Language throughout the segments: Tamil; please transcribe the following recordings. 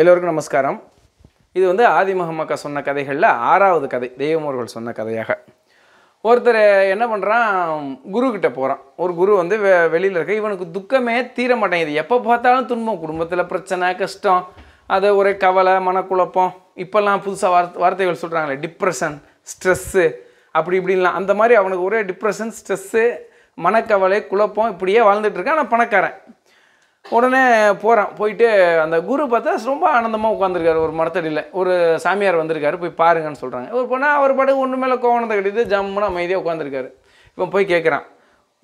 எல்லோருக்கும் நமஸ்காரம் இது வந்து ஆதிமகமக்கா சொன்ன கதைகளில் ஆறாவது கதை தெய்வமோர்கள் சொன்ன கதையாக ஒருத்தர் என்ன பண்ணுறான் குருக்கிட்ட போகிறான் ஒரு குரு வந்து வெ வெளியில் இருக்க இவனுக்கு துக்கமே தீர மாட்டேங்குது எப்போ பார்த்தாலும் துன்பம் குடும்பத்தில் பிரச்சனை கஷ்டம் அது ஒரே கவலை மனக்குழப்பம் இப்போல்லாம் புதுசாக வார்த்தை வார்த்தைகள் சொல்கிறாங்களே டிப்ரெஷன் ஸ்ட்ரெஸ்ஸு அப்படி இப்படின்லாம் அந்த மாதிரி அவனுக்கு ஒரே டிப்ரெஷன் ஸ்ட்ரெஸ்ஸு மனக்கவலை குழப்பம் இப்படியே வாழ்ந்துட்டுருக்கான் ஆனால் பணக்காரன் உடனே போகிறேன் போயிட்டு அந்த குரு பார்த்தா ரொம்ப ஆனந்தமாக உட்காந்துருக்காரு ஒரு மரத்தடியில் ஒரு சாமியார் வந்திருக்காரு போய் பாருங்கன்னு சொல்கிறாங்க ஒரு போனால் அவர் பாட்டுக்கு ஒன்று மேலே கோவணத்தை கட்டிட்டு ஜம்முன்னு அமைதியாக உட்காந்துருக்காரு இப்போ போய் கேட்குறான்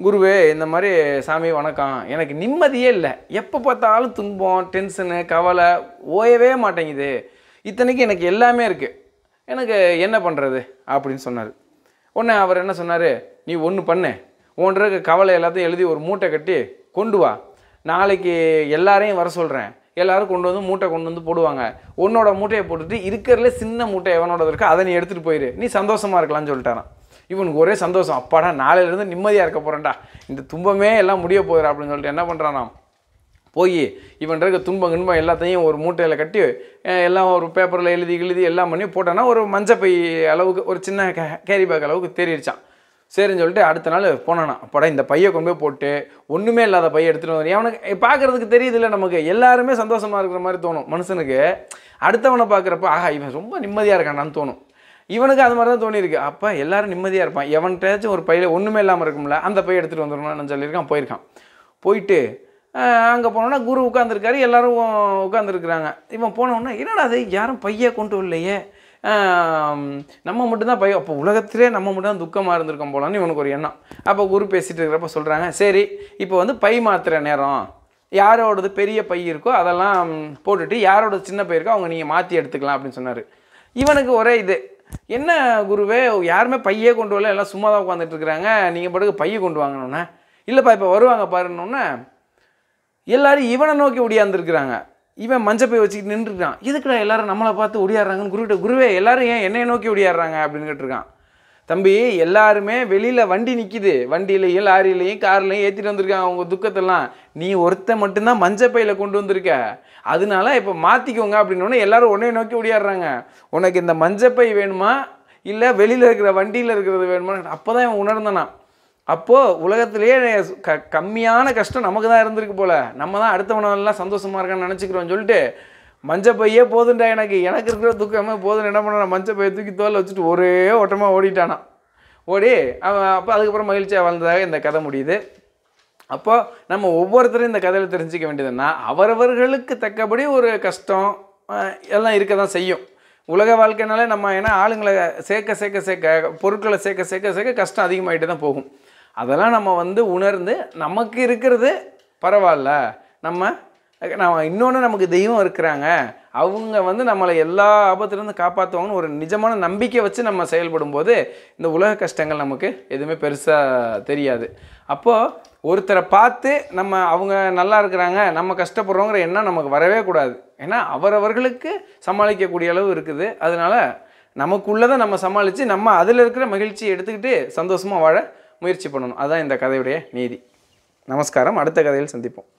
குருவே இந்த மாதிரி சாமி வணக்கம் எனக்கு நிம்மதியே இல்லை எப்போ பார்த்தாலும் துன்பம் டென்ஷனு கவலை ஓயவே மாட்டேங்குது இத்தனைக்கு எனக்கு எல்லாமே இருக்குது எனக்கு என்ன பண்ணுறது அப்படின்னு சொன்னார் உடனே அவர் என்ன சொன்னார் நீ ஒன்று பண்ணு ஒன்று கவலை எல்லாத்தையும் எழுதி ஒரு மூட்டை கட்டி கொண்டு வா நாளைக்கு எல்லாரையும் வர சொல்கிறேன் எல்லாரும் கொண்டு வந்து மூட்டை கொண்டு வந்து போடுவாங்க உன்னோட மூட்டையை போட்டுட்டு இருக்கிறதுல சின்ன மூட்டை எவனோட இருக்கோ அதை நீ எடுத்துகிட்டு போயிரு நீ சந்தோஷமாக இருக்கலாம்னு சொல்லிட்டாரான் இவனுக்கு ஒரே சந்தோஷம் அப்பாடா நாளையிலேருந்து நிம்மதியாக இருக்க போகிறேன்டா இந்த துன்பமே எல்லாம் முடிய போகிறா அப்படின்னு சொல்லிட்டு என்ன பண்ணுறானா போய் இவன் இருக்க துன்பம் இன்பம் எல்லாத்தையும் ஒரு மூட்டையில் கட்டி எல்லாம் ஒரு பேப்பரில் எழுதி எழுதி எல்லாம் பண்ணி போட்டானா ஒரு மஞ்சப்பை அளவுக்கு ஒரு சின்ன கேரி பேக் அளவுக்கு தேறிடுச்சான் சரின்னு சொல்லிட்டு அடுத்த நாள் போனானா அப்படா இந்த பையை கொண்டு போய் போட்டு ஒன்றுமே இல்லாத பையன் எடுத்துகிட்டு வந்து அவனுக்கு பார்க்குறதுக்கு தெரியுதுல்ல நமக்கு எல்லாருமே சந்தோஷமாக இருக்கிற மாதிரி தோணும் மனுஷனுக்கு அடுத்தவனை பார்க்குறப்ப ஆஹா இவன் ரொம்ப நிம்மதியாக இருக்கானான்னு தோணும் இவனுக்கு அது மாதிரி தான் தோணியிருக்கு அப்போ எல்லாரும் நிம்மதியாக இருப்பான் எவன்கிட்டயாச்சும் ஒரு பையில் ஒன்றுமே இல்லாமல் இருக்கும்ல அந்த பையை எடுத்துகிட்டு நான் சொல்லியிருக்கான் போயிருக்கான் போயிட்டு அங்கே போனோன்னா குரு உட்காந்துருக்காரு எல்லோரும் உட்காந்துருக்குறாங்க இவன் போனோன்னா என்னடா அது யாரும் பையை கொண்டு வரலையே நம்ம மட்டும்தான் பையன் அப்போ உலகத்திலே நம்ம மட்டும் தான் துக்கமாக இருந்திருக்கோம் போலான்னு இவனுக்கு ஒரு எண்ணம் அப்போ குரு பேசிகிட்டு இருக்கிறப்ப சொல்கிறாங்க சரி இப்போ வந்து பை மாத்திர நேரம் யாரோடது பெரிய பை இருக்கோ அதெல்லாம் போட்டுட்டு யாரோட சின்ன பை இருக்கோ அவங்க நீங்கள் மாற்றி எடுத்துக்கலாம் அப்படின்னு சொன்னார் இவனுக்கு ஒரே இது என்ன குருவே யாருமே பையே கொண்டு வரல எல்லாம் சும்மா தான் உட்காந்துட்டு இருக்கிறாங்க நீங்கள் பாட்டுக்கு பையை கொண்டு வாங்கணுன்னே இல்லைப்பா இப்போ வருவாங்க பாருன்னொன்னே எல்லாரும் இவனை நோக்கி ஒடியாந்துருக்குறாங்க இவன் மஞ்சப்பை வச்சுக்கிட்டு நின்றுருக்கான் எதுக்குடா எல்லாரும் நம்மளை பார்த்து ஓடியாடுறாங்கன்னு குருவிட்ட குருவே எல்லாரும் ஏன் என்னையை நோக்கி ஓடியாடுறாங்க அப்படின்னு கேட்டிருக்கான் தம்பி எல்லாருமே வெளியில் வண்டி நிற்கிது வண்டியிலையும் லாரிலையும் கார்லையும் ஏற்றிட்டு வந்திருக்காங்க அவங்க துக்கத்தெல்லாம் நீ ஒருத்த மட்டும்தான் மஞ்சப்பையில் கொண்டு வந்திருக்க அதனால இப்போ மாற்றிக்கோங்க அப்படின்னு எல்லாரும் உன்னைய நோக்கி ஓடியாடுறாங்க உனக்கு இந்த மஞ்சப்பை வேணுமா இல்லை வெளியில் இருக்கிற வண்டியில் இருக்கிறது வேணுமா அப்போ தான் இவன் உணர்ந்தனான் அப்போது உலகத்திலேயே க கம்மியான கஷ்டம் நமக்கு தான் இருந்திருக்கு போல் நம்ம தான் அடுத்தவனெல்லாம் சந்தோஷமாக இருக்கான்னு நினச்சிக்கிறோம்னு சொல்லிட்டு மஞ்சள் பையே போதுண்டா எனக்கு எனக்கு இருக்கிற தூக்கமே போதுன்னு என்ன பண்ணணும் மஞ்சள் பையை தூக்கி தோல் வச்சுட்டு ஒரே ஓட்டமாக ஓடிட்டானான் ஓடி அவன் அப்போ அதுக்கப்புறம் மகிழ்ச்சியாக வாழ்ந்ததாக இந்த கதை முடியுது அப்போது நம்ம ஒவ்வொருத்தரும் இந்த கதையில் தெரிஞ்சிக்க வேண்டியதுன்னா அவரவர்களுக்கு தக்கபடி ஒரு கஷ்டம் எல்லாம் இருக்க தான் செய்யும் உலக வாழ்க்கைனாலே நம்ம ஏன்னா ஆளுங்களை சேர்க்க சேர்க்க சேர்க்க பொருட்களை சேர்க்க சேர்க்க சேர்க்க கஷ்டம் அதிகமாகிட்டு தான் போகும் அதெல்லாம் நம்ம வந்து உணர்ந்து நமக்கு இருக்கிறது பரவாயில்ல நம்ம நம்ம இன்னொன்று நமக்கு தெய்வம் இருக்கிறாங்க அவங்க வந்து நம்மளை எல்லா ஆபத்துலேருந்து காப்பாற்றுவாங்கன்னு ஒரு நிஜமான நம்பிக்கை வச்சு நம்ம செயல்படும் போது இந்த உலக கஷ்டங்கள் நமக்கு எதுவுமே பெருசாக தெரியாது அப்போது ஒருத்தரை பார்த்து நம்ம அவங்க நல்லா இருக்கிறாங்க நம்ம கஷ்டப்படுறோங்கிற எண்ணம் நமக்கு வரவே கூடாது ஏன்னா அவரவர்களுக்கு சமாளிக்கக்கூடிய அளவு இருக்குது அதனால் நமக்குள்ளதை நம்ம சமாளித்து நம்ம அதில் இருக்கிற மகிழ்ச்சியை எடுத்துக்கிட்டு சந்தோஷமாக வாழ முயற்சி பண்ணணும் அதுதான் இந்த கதையுடைய நீதி நமஸ்காரம் அடுத்த கதையில் சந்திப்போம்